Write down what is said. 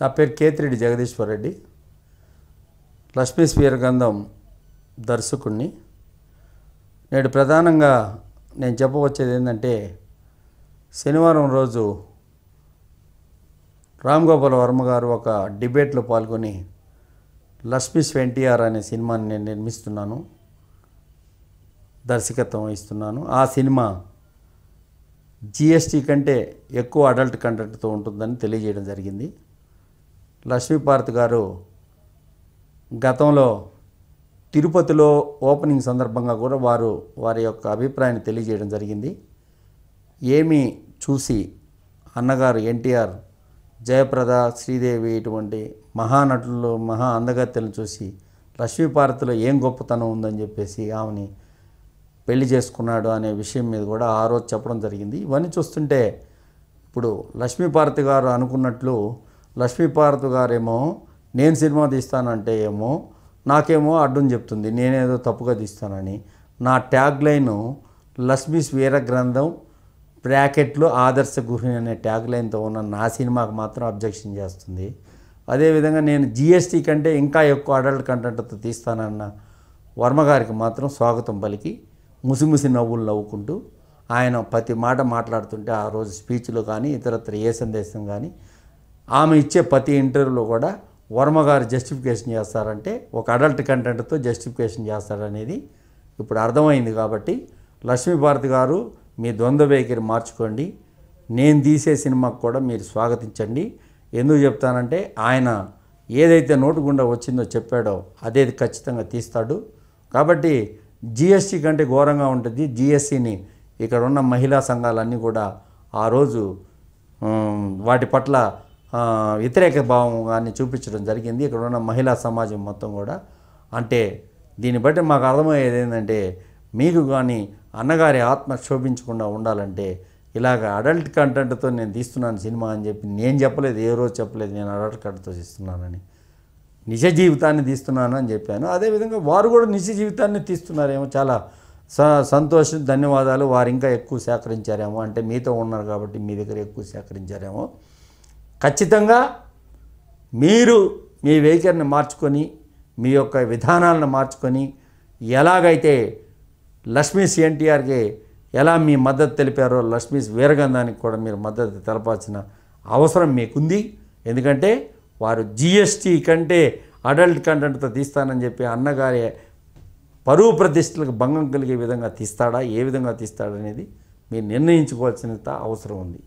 నా పేరు కేతిరెడ్డి జగదీశ్వర్ రెడ్డి లక్ష్మీ స్వీర గంధం దర్శకుణ్ణి నేడు ప్రధానంగా నేను చెప్పవచ్చేది ఏంటంటే శనివారం రోజు రామ్ గోపాల్ వర్మ గారు ఒక డిబేట్లో పాల్గొని లక్ష్మీస్ ఎన్టీఆర్ అనే సినిమాని నేను నిర్మిస్తున్నాను దర్శకత్వం ఇస్తున్నాను ఆ సినిమా జిఎస్టీ కంటే ఎక్కువ అడల్ట్ కంటెంట్తో ఉంటుందని తెలియజేయడం జరిగింది లక్ష్మీపార్త్ గారు గతంలో తిరుపతిలో ఓపెనింగ్ సందర్భంగా కూడా వారు వారి యొక్క అభిప్రాయాన్ని తెలియజేయడం జరిగింది ఏమి చూసి అన్నగారు ఎన్టీఆర్ జయప్రద శ్రీదేవి ఇటువంటి మహానటులు మహా అందగత్తెలను చూసి లక్ష్మీపార్తిలో ఏం గొప్పతనం ఉందని చెప్పేసి ఆమెని పెళ్లి చేసుకున్నాడు అనే విషయం మీద కూడా ఆ రోజు చెప్పడం జరిగింది ఇవన్నీ చూస్తుంటే ఇప్పుడు లక్ష్మీపార్తి గారు అనుకున్నట్లు లక్ష్మీపార్వతి గారేమో నేను సినిమా తీస్తానంటే ఏమో నాకేమో అడ్డుని చెప్తుంది నేనేదో తప్పుగా తీస్తానని నా ట్యాగ్ లైన్ లక్ష్మీస్ వీర గ్రంథం బ్రాకెట్లు ఆదర్శ గృహిణి అనే ట్యాగ్ లైన్తో ఉన్న నా సినిమాకు మాత్రం అబ్జెక్షన్ చేస్తుంది అదేవిధంగా నేను జిఎస్టీ కంటే ఇంకా ఎక్కువ అడల్ట్ కంటెంట్తో తీస్తానన్న వర్మగారికి మాత్రం స్వాగతం పలికి ముసిముసి నవ్వులు నవ్వుకుంటూ ఆయన ప్రతి మాట మాట్లాడుతుంటే ఆ రోజు స్పీచ్లో కానీ ఇతరత్ర ఏ సందేశం కానీ ఆమె ఇచ్చే ప్రతి ఇంటర్వ్యూలో కూడా వర్మ గారు జస్టిఫికేషన్ చేస్తారంటే ఒక అడల్ట్ కంటెంట్తో జస్టిఫికేషన్ చేస్తారనేది ఇప్పుడు అర్థమైంది కాబట్టి లక్ష్మీభారతి గారు మీ ద్వంద్వ వైఖరి మార్చుకోండి నేను తీసే సినిమాకు కూడా మీరు స్వాగతించండి ఎందుకు చెప్తానంటే ఆయన ఏదైతే నోటు గుండా వచ్చిందో చెప్పాడో అదే ఖచ్చితంగా తీస్తాడు కాబట్టి జిఎస్టీ కంటే ఘోరంగా ఉంటుంది జిఎస్టీని ఇక్కడ ఉన్న మహిళా సంఘాలన్నీ కూడా ఆ రోజు వాటి పట్ల వ్యతిరేక భావం కానీ చూపించడం జరిగింది ఇక్కడ ఉన్న మహిళా సమాజం మొత్తం కూడా అంటే దీన్ని బట్టి మాకు అర్థమయ్యేది ఏంటంటే మీకు కానీ అన్నగారి ఆత్మ క్షోభించకుండా ఉండాలంటే ఇలాగ అడల్ట్ కంటెంట్తో నేను తీస్తున్నాను సినిమా అని చెప్పి నేను చెప్పలేదు ఏ రోజు చెప్పలేదు నేను అడల్ట్ కంటెంట్తో తీస్తున్నానని నిజ జీవితాన్ని తీస్తున్నాను అని చెప్పాను అదేవిధంగా వారు కూడా నిజ జీవితాన్ని తీస్తున్నారేమో చాలా స సంతోషం ధన్యవాదాలు వారు ఇంకా ఎక్కువ సేకరించారేమో అంటే మీతో ఉన్నారు కాబట్టి మీ దగ్గర ఎక్కువ సేకరించారేమో ఖచ్చితంగా మీరు మీ వెహికల్ని మార్చుకొని మీ యొక్క విధానాలను మార్చుకొని ఎలాగైతే లక్ష్మీ సిఎన్టీఆర్కి ఎలా మీ మద్దతు తెలిపారో లక్ష్మీ వీరగంధానికి కూడా మీరు మద్దతు తెలపాల్సిన అవసరం మీకుంది ఎందుకంటే వారు జిఎస్టీ కంటే అడల్ట్ కంటెంట్తో తీస్తానని చెప్పి అన్నగారి పరువు ప్రతిష్టలకు భంగం కలిగే విధంగా తీస్తాడా ఏ విధంగా తీస్తాడనేది మీరు నిర్ణయించుకోవాల్సినంత అవసరం ఉంది